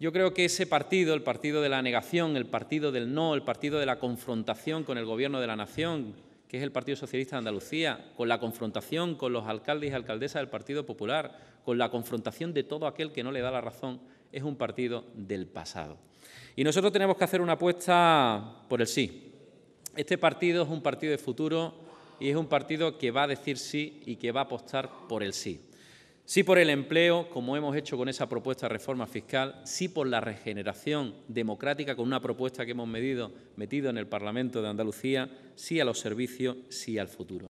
Yo creo que ese partido, el partido de la negación, el partido del no, el partido de la confrontación con el gobierno de la nación, que es el Partido Socialista de Andalucía, con la confrontación con los alcaldes y alcaldesas del Partido Popular, con la confrontación de todo aquel que no le da la razón, es un partido del pasado. Y nosotros tenemos que hacer una apuesta por el sí. Este partido es un partido de futuro y es un partido que va a decir sí y que va a apostar por el sí sí por el empleo, como hemos hecho con esa propuesta de reforma fiscal, sí por la regeneración democrática con una propuesta que hemos metido en el Parlamento de Andalucía, sí a los servicios, sí al futuro.